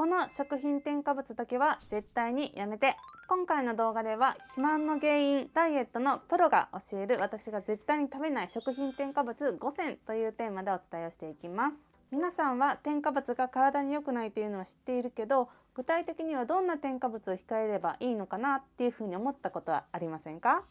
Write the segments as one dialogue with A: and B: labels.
A: この食品添加物だけは絶対にやめて今回の動画では肥満の原因ダイエットのプロが教える私が絶対に食べない食品添加物5選というテーマでお伝えをしていきます皆さんは添加物が体に良くないというのは知っているけど具体的にはどんな添加物を控えればいいのかなっていうふうに思ったことはありませんか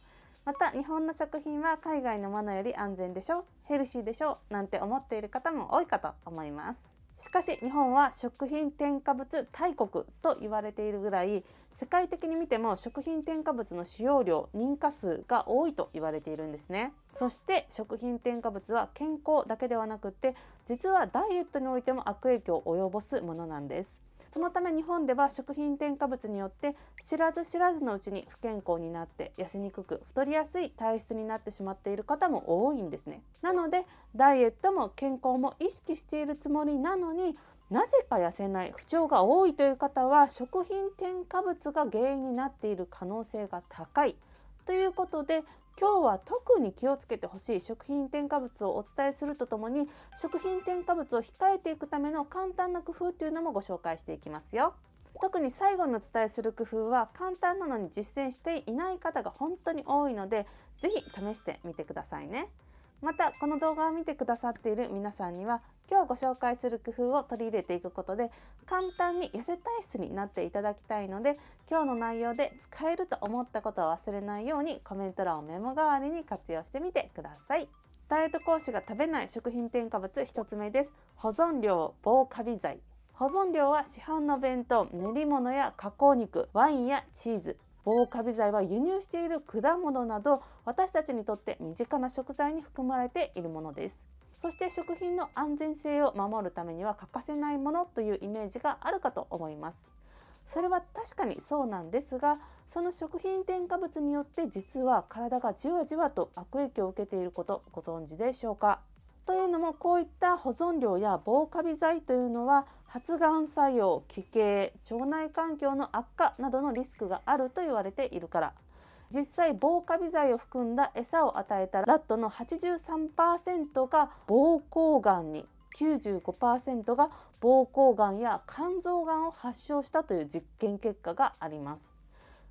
A: また日本の食品は海外のものより安全でしょヘルシーでしょなんて思っている方も多いかと思いますしかし日本は食品添加物大国と言われているぐらい世界的に見ても食品添加物の使用量認可数が多いと言われているんですねそして食品添加物は健康だけではなくって実はダイエットにおいても悪影響を及ぼすものなんですそのため日本では食品添加物によって知らず知らずのうちに不健康になって痩せにくく太りやすい体質になってしまっている方も多いんですね。なのでダイエットも健康も意識しているつもりなのになぜか痩せない不調が多いという方は食品添加物が原因になっている可能性が高いということで今日は特に気をつけてほしい食品添加物をお伝えするとともに食品添加物を控えていくための簡単な工夫というのもご紹介していきますよ。特に最後のお伝えする工夫は簡単なのに実践していない方が本当に多いので是非試してみてくださいね。またこの動画を見てくださっている皆さんには今日ご紹介する工夫を取り入れていくことで簡単に痩せ体質になっていただきたいので今日の内容で使えると思ったことを忘れないようにコメント欄をメモ代わりに活用してみてください。ダイエット講師が食べない食品添加物1つ目です。保存量防カビ剤保存量は市販の弁当練り物や加工肉ワインやチーズ防カビ剤は輸入している果物など私たちにとって身近な食材に含まれているものですそして食品の安全性を守るためには欠かせないものというイメージがあるかと思いますそれは確かにそうなんですがその食品添加物によって実は体がじわじわと悪影響を受けていることご存知でしょうかというのもこういった保存料や防カビ剤というのは発がん作用奇形腸内環境の悪化などのリスクがあると言われているから実際防カビ剤を含んだ餌を与えたラットの83%が膀胱がんに95%が膀胱がんや肝臓がんを発症したという実験結果があります。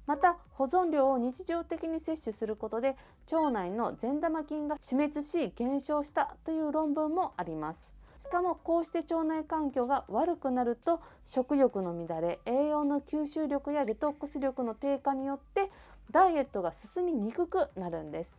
A: また保存量を日常的に摂取することで腸内の善玉菌が死滅し減少したという論文もありますしかもこうして腸内環境が悪くなると食欲の乱れ栄養の吸収力やデトックス力の低下によってダイエットが進みにくくなるんです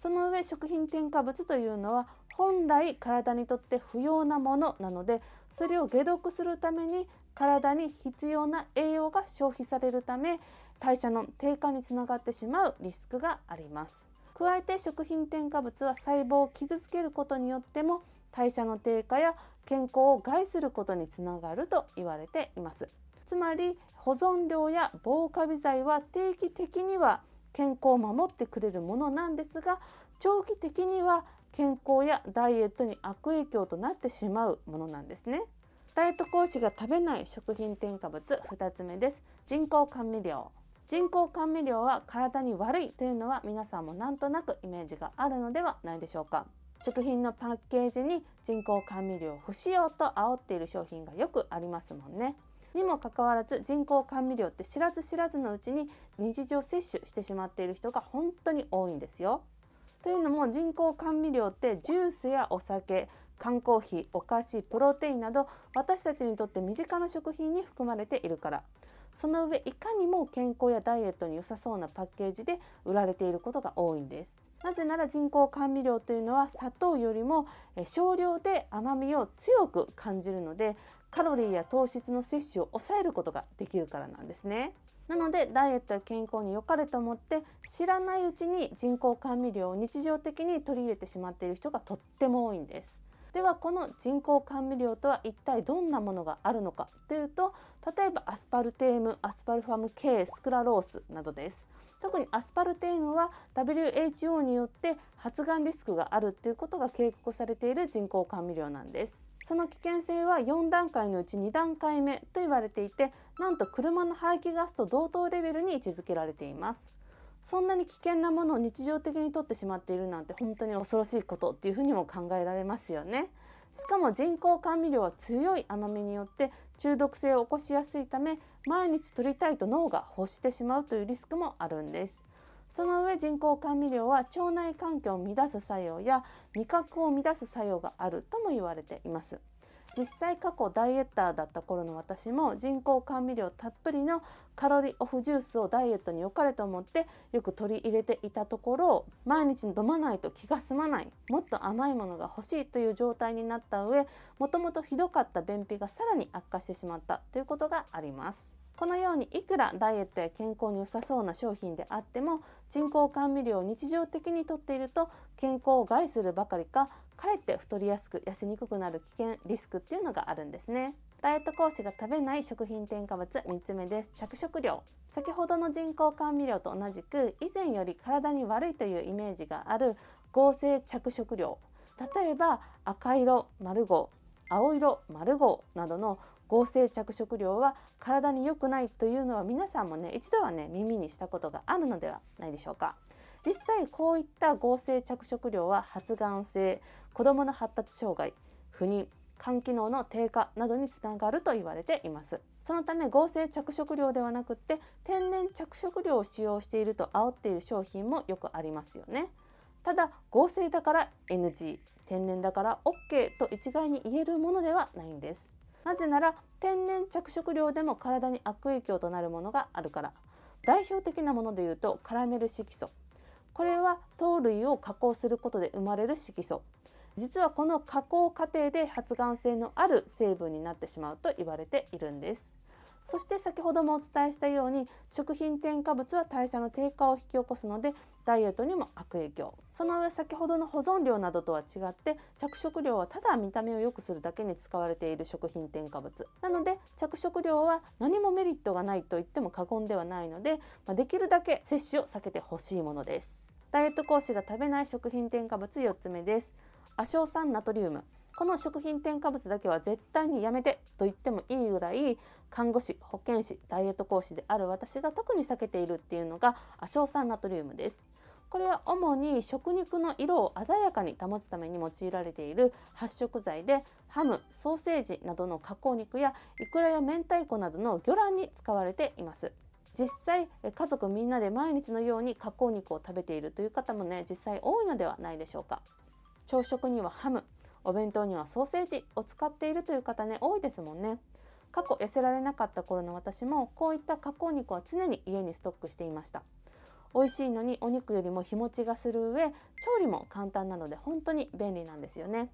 A: その上食品添加物というのは本来体にとって不要なものなのでそれを解毒するために体に必要な栄養が消費されるため代謝の低下につながってしまうリスクがあります加えて食品添加物は細胞を傷つけることによっても代謝の低下や健康を害することにつながると言われていますつまり保存料や防カビ剤は定期的には健康を守ってくれるものなんですが長期的には健康やダイエットに悪影響となってしまうものなんですねダイエット講師が食べない食品添加物2つ目です人工甘味料人工甘味料は体に悪いというのは皆さんもなんとなくイメージがあるのではないでしょうか食品のパッケージに人工甘味料不使用と煽っている商品がよくありますもんねにもかかわらず人工甘味料って知らず知らずのうちに日常摂取してしまっている人が本当に多いんですよというのも人工甘味料ってジュースやお酒缶コーヒーお菓子プロテインなど私たちにとって身近な食品に含まれているからその上いかにも健康やダイエットに良さそうなパッケージで売られていることが多いんですなぜなら人工甘味料というのは砂糖よりも少量で甘みを強く感じるのでカロリーや糖質の摂取を抑えることができるからなんですねなのでダイエットや健康に良かれと思って知らないうちに人工甘味料を日常的に取り入れてしまっている人がとっても多いんですではこの人工甘味料とは一体どんなものがあるのかというと例えばアスパルテームアスパルファム K スクラロースなどです特にアスパルテームは WHO によって発がんリスクがあるということが警告されている人工甘味料なんですその危険性は4段階のうち2段階目と言われていてなんと車の排気ガスと同等レベルに位置づけられていますそんなに危険なものを日常的に取ってしまっているなんて本当に恐ろしいことっていうふうにも考えられますよね。しかも人工甘味料は強い甘みによって中毒性を起こしやすいため毎日摂りたいと脳が欲してしまうというリスクもあるんです。その上人工甘味料は腸内環境を乱す作用や味覚を乱す作用があるとも言われています。実際過去ダイエッターだった頃の私も人工甘味料たっぷりのカロリーオフジュースをダイエットに良かれと思ってよく取り入れていたところ毎日飲まないと気が済まないもっと甘いものが欲しいという状態になった上もともとひどかった便秘がさらに悪化してしまったということがあります。このようにいくらダイエットや健康に良さそうな商品であっても人工甘味料を日常的に摂っていると健康を害するばかりかかえって太りやすく痩せにくくなる危険リスクっていうのがあるんですねダイエット講師が食べない食品添加物3つ目です着色料先ほどの人工甘味料と同じく以前より体に悪いというイメージがある合成着色料例えば赤色丸号青色丸号などの合成着色料は体に良くないというのは皆さんもね一度はね耳にしたことがあるのではないでしょうか実際こういった合成着色料は発がん性子どもの発達障害不妊肝機能の低下などにつながると言われていますそのため合成着色料ではなくって天然着色料を使用していると煽っている商品もよくありますよねただ合成だから NG 天然だから OK と一概に言えるものではないんですなぜなら天然着色料でも体に悪影響となるものがあるから代表的なもので言うとカラメル色素これは糖類を加工することで生まれる色素実はこの加工過程で発がん性のある成分になってしまうと言われているんですそして先ほどもお伝えしたように食品添加物は代謝の低下を引き起こすのでダイエットにも悪影響その上先ほどの保存料などとは違って着色料はただ見た目を良くするだけに使われている食品添加物なので着色料は何もメリットがないと言っても過言ではないので、まあ、できるだけ摂取を避けてほしいものですダイエット講師が食べない食品添加物4つ目です亜硝酸ナトリウムこの食品添加物だけは絶対にやめてと言ってもいいぐらい看護師保健師ダイエット講師である私が特に避けているっていうのが亜硝酸ナトリウムですこれは主に食肉の色を鮮やかに保つために用いられている発色剤でハムソーセージなどの加工肉やいくらや明太子などの魚卵に使われています実際家族みんなで毎日のように加工肉を食べているという方もね実際多いのではないでしょうか朝食にはハムお弁当にはソーセージを使っているという方ね多いですもんね過去痩せられなかった頃の私もこういった加工肉は常に家にストックしていました美味しいのにお肉よりも日持ちがする上調理も簡単なので本当に便利なんですよね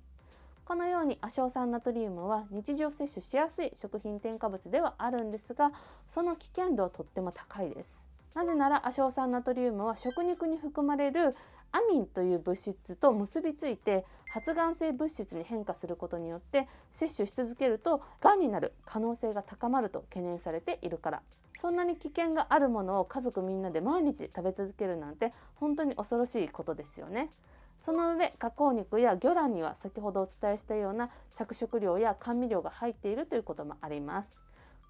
A: このように亜硝酸ナトリウムは日常摂取しやすい食品添加物ではあるんですがその危険度はとっても高いですなぜなら亜硝酸ナトリウムは食肉に含まれるアミンという物質と結びついて発がん性物質に変化することによって摂取し続けるとがんになる可能性が高まると懸念されているからそんなに危険があるものを家族みんなで毎日食べ続けるなんて本当に恐ろしいことですよねその上加工肉や魚卵には先ほどお伝えしたような着色料や甘味料が入っているということもあります。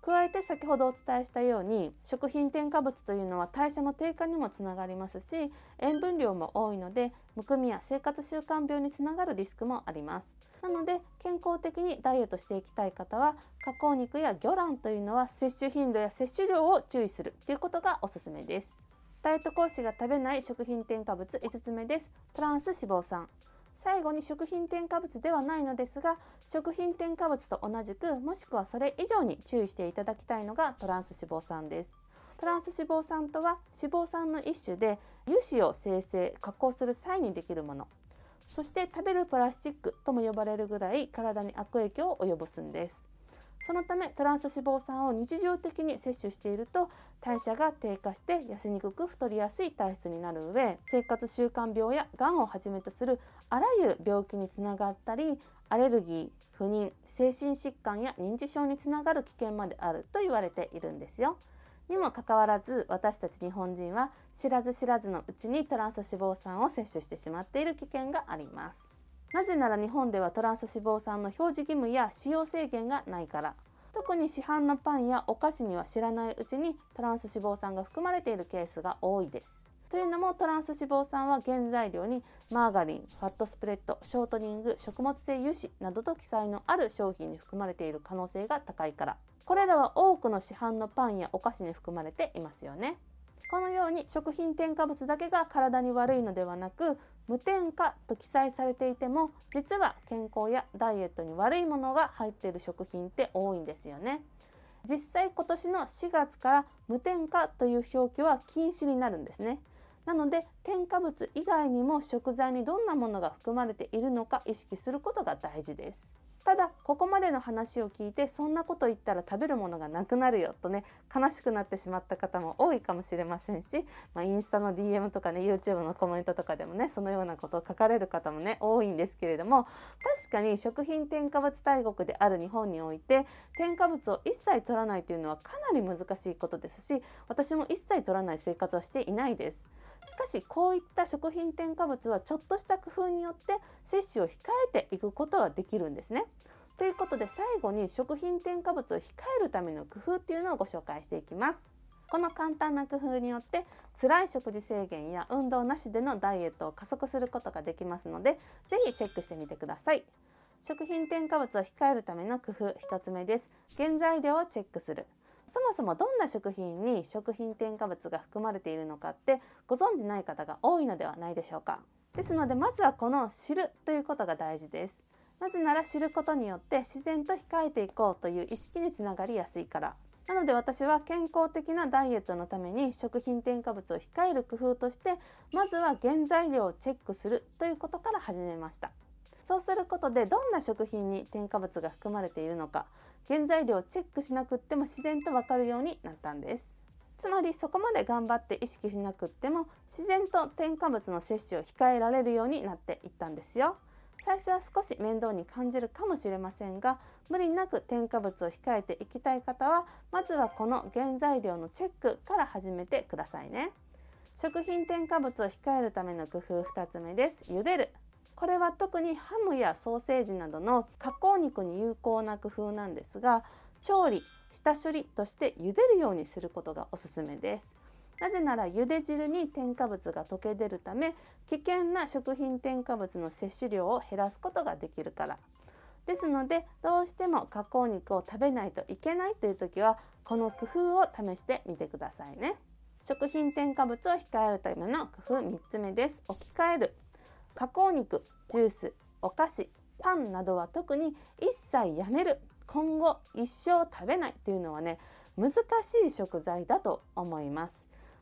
A: 加えて先ほどお伝えしたように食品添加物というのは代謝の低下にもつながりますし塩分量も多いのでむくみや生活習慣病につながるリスクもありますなので健康的にダイエットしていきたい方は加工肉や魚卵というのは摂取頻度や摂取量を注意するということがおすすめですダイエット講師が食べない食品添加物5つ目ですトランス脂肪酸最後に食品添加物ではないのですが食品添加物と同じくもしくはそれ以上に注意していただきたいのがトランス脂肪酸ですトランス脂肪酸とは脂肪酸の一種で油脂を生成加工する際にできるものそして食べるプラスチックとも呼ばれるぐらい体に悪影響を及ぼすんですそのためトランス脂肪酸を日常的に摂取していると代謝が低下して痩せにくく太りやすい体質になる上生活習慣病やがんをはじめとするあらゆる病気につながったりアレルギー不妊精神疾患や認知症につながる危険まであると言われているんですよ。にもかかわらず私たち日本人は知らず知らずのうちにトランス脂肪酸を摂取してしまっている危険があります。なぜなら日本ではトランス脂肪酸の表示義務や使用制限がないから特に市販のパンやお菓子には知らないうちにトランス脂肪酸が含まれているケースが多いですというのもトランス脂肪酸は原材料にマーガリンファットスプレッドショートニング食物性油脂などと記載のある商品に含まれている可能性が高いからこれらは多くの市販のパンやお菓子に含まれていますよねこのように食品添加物だけが体に悪いのではなく無添加と記載されていても実は健康やダイエットに悪いものが入っている食品って多いんですよね実際今年の4月から無添加という表記は禁止になるんですねなので添加物以外にも食材にどんなものが含まれているのか意識することが大事ですただここまでの話を聞いてそんなこと言ったら食べるものがなくなるよとね悲しくなってしまった方も多いかもしれませんし、まあ、インスタの DM とかね YouTube のコメントとかでもねそのようなことを書かれる方もね多いんですけれども確かに食品添加物大国である日本において添加物を一切取らないというのはかなり難しいことですし私も一切取らない生活はしていないです。しかしこういった食品添加物はちょっとした工夫によって摂取を控えていくことはできるんですね。ということで最後に食品添加物を控えるための工夫っていうのをご紹介していきます。この簡単な工夫によって辛い食事制限や運動なしでのダイエットを加速することができますので是非チェックしてみてください。食品添加物を控えるための工夫1つ目です。原材料をチェックする。そもそもどんな食品に食品添加物が含まれているのかってご存じない方が多いのではないでしょうかですのでまずはこの知るということが大事ですなぜなら知ることによって自然と控えていこうという意識につながりやすいからなので私は健康的なダイエットのために食品添加物を控える工夫としてまずは原材料をチェックするということから始めましたそうすることでどんな食品に添加物が含まれているのか原材料をチェックしなくっても自然とわかるようになったんですつまりそこまで頑張って意識しなくっても自然と添加物の摂取を控えられるようになっていったんですよ最初は少し面倒に感じるかもしれませんが無理なく添加物を控えていきたい方はまずはこの原材料のチェックから始めてくださいね食品添加物を控えるための工夫2つ目です茹でるこれは特にハムやソーセージなどの加工肉に有効な工夫なんですが調理下処理として茹でるようにすることがおすすめですなぜなら茹で汁に添加物が溶け出るため危険な食品添加物の摂取量を減らすことができるからですのでどうしても加工肉を食べないといけないという時はこの工夫を試してみてくださいね食品添加物を控えるための工夫3つ目です置き換える加工肉ジュースお菓子パンなどは特に一切やめる今後一生食べないというのはね難しい食材だと思います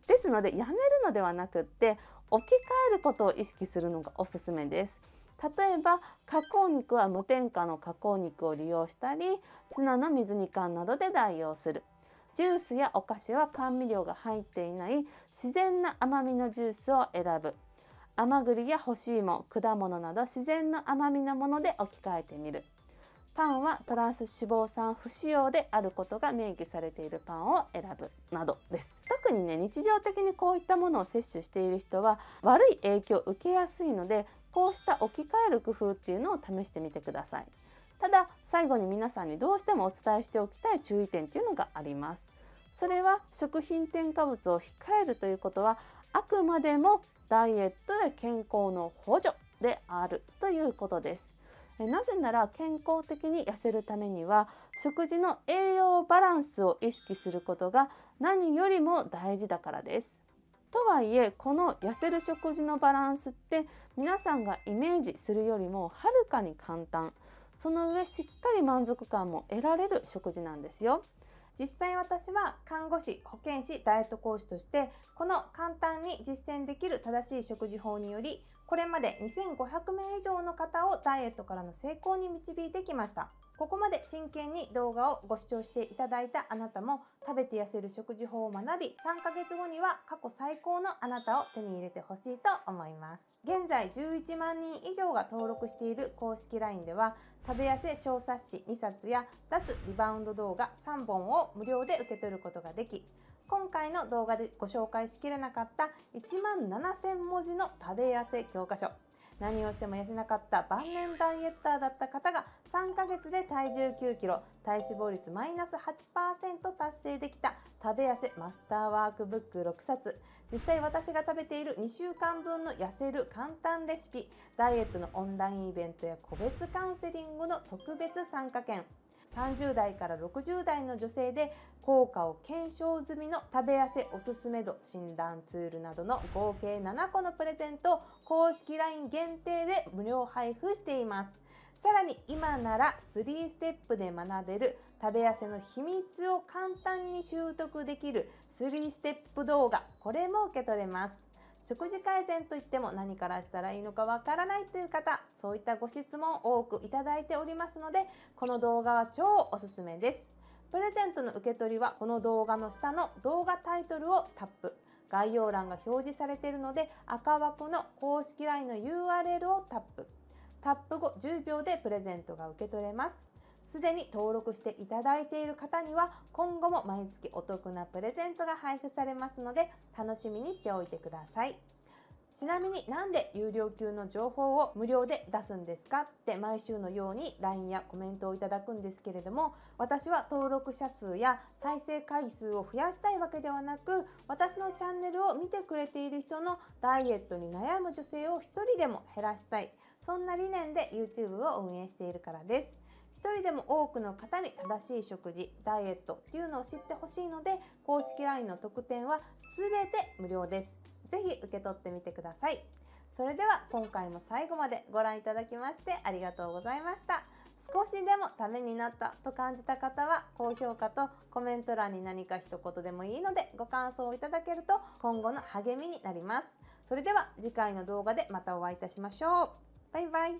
A: ですのでやめるのではなくって置き換えることを意識するのがおすすめです例えば加工肉は無添加の加工肉を利用したりツナの水煮缶などで代用するジュースやお菓子は甘味料が入っていない自然な甘みのジュースを選ぶ甘栗や干し芋果物など自然の甘みのもので置き換えてみるパンはトランス脂肪酸不使用であることが明記されているパンを選ぶなどです特にね日常的にこういったものを摂取している人は悪い影響を受けやすいのでこうした置き換える工夫っていうのを試してみてくださいただ最後に皆さんにどうしてもお伝えしておきたい注意点っていうのがありますそれは食品添加物を控えるということはあくまでもダイエットや健康の補助であるということです。なぜなら健康的に痩せるためには食事の栄養バランスを意識することが何よりも大事だからです。とはいえこの痩せる食事のバランスって皆さんがイメージするよりもはるかに簡単その上しっかり満足感も得られる食事なんですよ。実際私は看護師、保健師、ダイエット講師として、この簡単に実践できる正しい食事法により、これまで2500名以上の方をダイエットからの成功に導いてきました。ここまで真剣に動画をご視聴していただいたあなたも食べて痩せる食事法を学び3ヶ月後には過去最高のあなたを手に入れてほしいと思います現在11万人以上が登録している公式 LINE では食べ痩せ小冊子2冊や脱リバウンド動画3本を無料で受け取ることができ今回の動画でご紹介しきれなかった1万7000文字の食べ痩せ教科書何をしても痩せなかった晩年ダイエッターだった方が3ヶ月で体重9キロ体脂肪率マイナス8%達成できた食べ痩せマスターワークブック6冊実際私が食べている2週間分の痩せる簡単レシピダイエットのオンラインイベントや個別カウンセリングの特別参加券30代から60代の女性で効果を検証済みの食べ痩せおすすめ度診断ツールなどの合計7個のプレゼントを公式 LINE 限定で無料配布しています。さらに今なら3ステップで学べる食べ痩せの秘密を簡単に習得できる3ステップ動画これも受け取れます。食事改善といっても何からしたらいいのかわからないという方そういったご質問を多くいただいておりますのでこの動画は超おすすめですプレゼントの受け取りはこの動画の下の動画タイトルをタップ概要欄が表示されているので赤枠の公式 LINE の URL をタップタップ後10秒でプレゼントが受け取れますすでに登録していただいている方には今後も毎月お得なプレゼントが配布されますので楽しみにしておいてください。ちなみになんで有料級の情報を無料で出すんですかって毎週のように LINE やコメントをいただくんですけれども私は登録者数や再生回数を増やしたいわけではなく私のチャンネルを見てくれている人のダイエットに悩む女性を1人でも減らしたいそんな理念で YouTube を運営しているからです。一人でも多くの方に正しい食事ダイエットっていうのを知ってほしいので公式 LINE の特典は全て無料です是非受け取ってみてくださいそれでは今回も最後までご覧いただきましてありがとうございました少しでもためになったと感じた方は高評価とコメント欄に何か一言でもいいのでご感想をいただけると今後の励みになりますそれでは次回の動画でまたお会いいたしましょうバイバイ